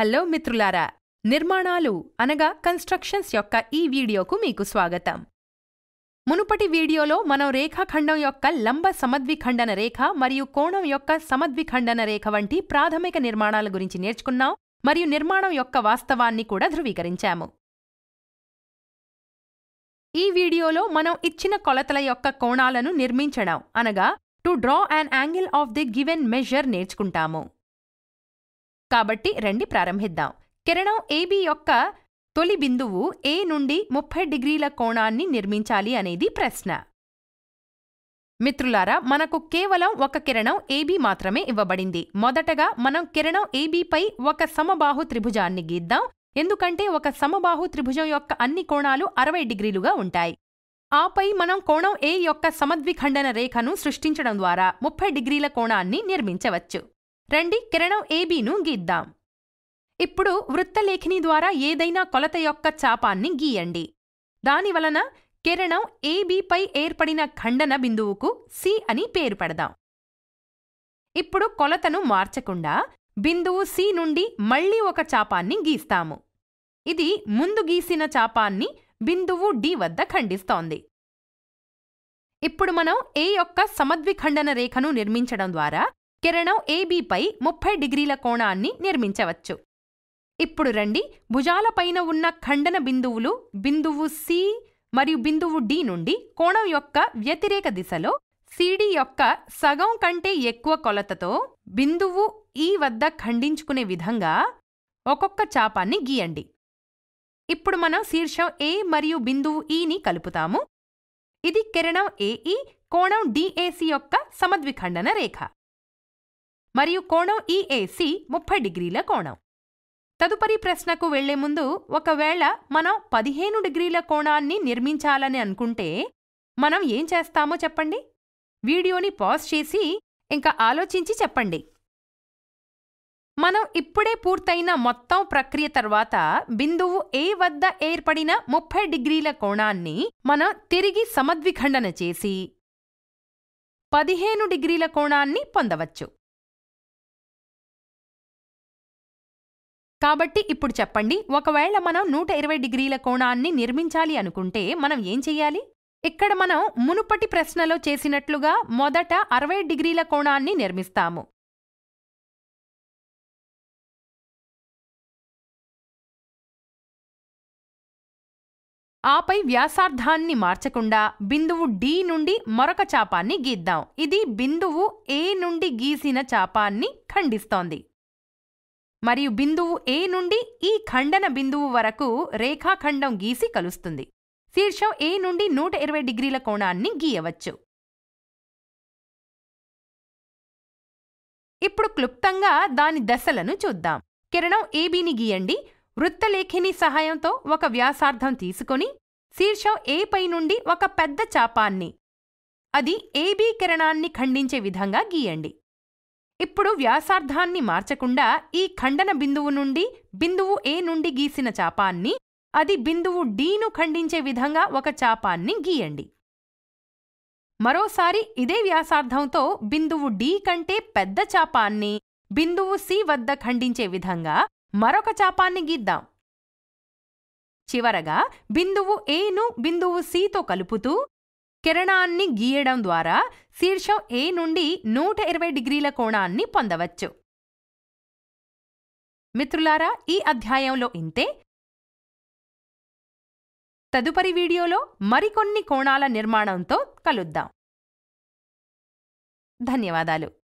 hello మిత్రులారా నిర్మాణాలు అనగా కన్స్ట్రక్షన్స్ యొక్క ఈ వీడియోకు మీకు స్వాగతం మునుపటి వీడియోలో మనం రేఖాఖండం యొక్క లంబ సమద్విఖండన రేఖ మరియు కోణం యొక్క సమద్విఖండన రేఖ వంటి ప్రాథమిక నిర్మాణాల గురించి నేర్చుకున్నాం మరియు నిర్మాణం యొక్క వాస్తవాన్ని కూడా ధృవీకరించాము ఈ వీడియోలో మనం ఇచ్చిన కొలతల యొక్క కోణాలను నిర్మించడం అనగా to draw an angle of the given measure నేర్చుకుంటాము కాబట్టి రండి ప్రారంభిద్దాం కిరణం ఏబి యొక్క తొలి బిందువు ఏ నుండి ముప్పై డిగ్రీల కోణాన్ని నిర్మించాలి అనేది ప్రశ్న మిత్రులారా మనకు కేవలం ఒక కిరణం ఏబీ మాత్రమే ఇవ్వబడింది మొదటగా మనం కిరణం ఏబీపై ఒక సమబాహు త్రిభుజాన్ని గీద్దాం ఎందుకంటే ఒక సమబాహు త్రిభుజం యొక్క అన్ని కోణాలు అరవై డిగ్రీలుగా ఉంటాయి ఆపై మనం కోణం ఏ యొక్క సమద్విఖండన రేఖను సృష్టించడం ద్వారా ముప్పై డిగ్రీల కోణాన్ని నిర్మించవచ్చు రండి కిరణం ఏబీను గీద్దాం ఇప్పుడు వృత్తలేఖిని ద్వారా ఏదైనా కొలత యొక్క చాపాన్ని గీయండి దానివలన కిరణం ఏబీపై ఏర్పడిన ఖండన బిందువుకు సి అని పేరు పెడదాం ఇప్పుడు కొలతను మార్చకుండా బిందువు సి నుండి మళ్లీ ఒక చాపాన్ని గీస్తాము ఇది ముందు గీసిన చాపాన్ని బిందువు డి వద్ద ఖండిస్తోంది ఇప్పుడు మనం ఏ యొక్క సమద్విఖండన రేఖను నిర్మించడం ద్వారా కిరణం ఏబీపై ముప్పై డిగ్రీల కోణాన్ని నిర్మించవచ్చు ఇప్పుడు రండి భుజాలపైన ఉన్న ఖండన బిందువులు బిందువు సి మరియు బిందువు డి నుండి కోణం యొక్క వ్యతిరేక దిశలో సిడి యొక్క సగం కంటే ఎక్కువ కొలతతో బిందువు ఈ e వద్ద ఖండించుకునే విధంగా ఒక్కొక్క చాపాన్ని గీయండి ఇప్పుడు మనం శీర్షం ఏ మరియు బిందువు ఈని e కలుపుతాము ఇది కిరణం ఏఈ e, కోణం డిఏసి యొక్క సమద్విఖండన రేఖ మరియు కోణం ఈఏసి e ముప్పై డిగ్రీల కోణం తదుపరి ప్రశ్నకు వెళ్లే ముందు ఒకవేళ మనం పదిహేను డిగ్రీల కోణాన్ని నిర్మించాలని అనుకుంటే మనం ఏం చేస్తామో చెప్పండి వీడియోని పాజ్ చేసి ఇంకా ఆలోచించి చెప్పండి మనం ఇప్పుడే పూర్తయిన మొత్తం ప్రక్రియ తర్వాత బిందువు ఏ వద్ద ఏర్పడిన ముప్పై డిగ్రీల కోణాన్ని మనం తిరిగి సమద్విఖండన చేసి పదిహేను డిగ్రీల కోణాన్ని పొందవచ్చు కాబట్టి ఇప్పుడు చెప్పండి ఒకవేళ మనం నూట ఇరవై డిగ్రీల కోణాన్ని నిర్మించాలి అనుకుంటే మనం ఏం చెయ్యాలి ఇక్కడ మనం మునుపటి ప్రశ్నలో చేసినట్లుగా మొదట అరవై డిగ్రీల కోణాన్ని నిర్మిస్తాము ఆపై వ్యాసార్థాన్ని మార్చకుండా బిందువు డి నుండి మరొక చాపాన్ని గీద్దాం ఇది బిందువు ఏ నుండి గీసిన చాపాన్ని ఖండిస్తోంది మరియు బిందువు ఏ నుండి ఈ ఖండన బిందువు వరకు రేఖాఖండం గీసి కలుస్తుంది శీర్షం ఏ నుండి నూట ఇరవై డిగ్రీల కోణాన్ని గీయవచ్చు ఇప్పుడు క్లుప్తంగా దాని దశలను చూద్దాం కిరణం ఏబీని గీయండి వృత్తలేఖిని సహాయంతో ఒక వ్యాసార్థం తీసుకొని శీర్షం ఏ పై నుండి ఒక పెద్ద చాపాన్ని అది ఏబీ కిరణాన్ని ఖండించే విధంగా గీయండి ఇప్పుడు వ్యాసార్థాన్ని మార్చకుండా ఈ ఖండన బిందువు నుండి బిందువు ఏ నుండి గీసిన చాపాన్ని అది బిందువు డీను ఖండించే విధంగా ఒక చాపాన్ని గీయండి మరోసారి ఇదే వ్యాసార్థంతో బిందువు డి కంటే పెద్ద చాపాన్ని బిందువు సి వద్ద ఖండించే విధంగా మరొక చాపాన్ని గీద్దాం చివరగా బిందువు ఏను బిందువు సితో కలుపుతూ కిరణాన్ని గీయడం ద్వారా శీర్షం ఏ నుండి నూట ఇరవై డిగ్రీల కోణాన్ని పొందవచ్చు మిత్రులారా ఈ అధ్యాయంలో ఇంతే తదుపరి వీడియోలో మరికొన్ని కోణాల నిర్మాణంతో కలుద్దాం ధన్యవాదాలు